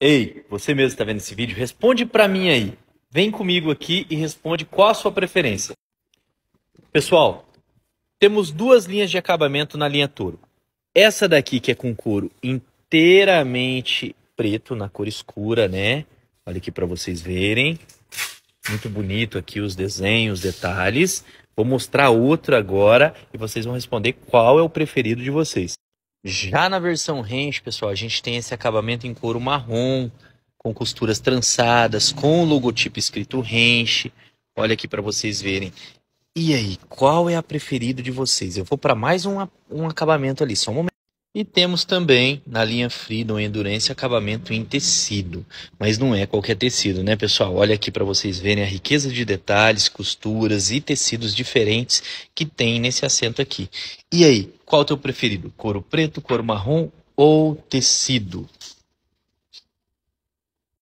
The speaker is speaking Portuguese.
Ei, você mesmo está vendo esse vídeo? Responde para mim aí. Vem comigo aqui e responde qual a sua preferência. Pessoal, temos duas linhas de acabamento na linha Toro. Essa daqui que é com couro inteiramente preto na cor escura, né? Olha aqui para vocês verem. Muito bonito aqui os desenhos, os detalhes. Vou mostrar outro agora e vocês vão responder qual é o preferido de vocês. Já na versão range, pessoal, a gente tem esse acabamento em couro marrom, com costuras trançadas, com o logotipo escrito range. Olha aqui para vocês verem. E aí, qual é a preferida de vocês? Eu vou para mais um, um acabamento ali, só um momento. E temos também na linha Freedom Endurance acabamento em tecido, mas não é qualquer tecido, né, pessoal? Olha aqui para vocês verem a riqueza de detalhes, costuras e tecidos diferentes que tem nesse assento aqui. E aí, qual é o teu preferido? Couro preto, couro marrom ou tecido?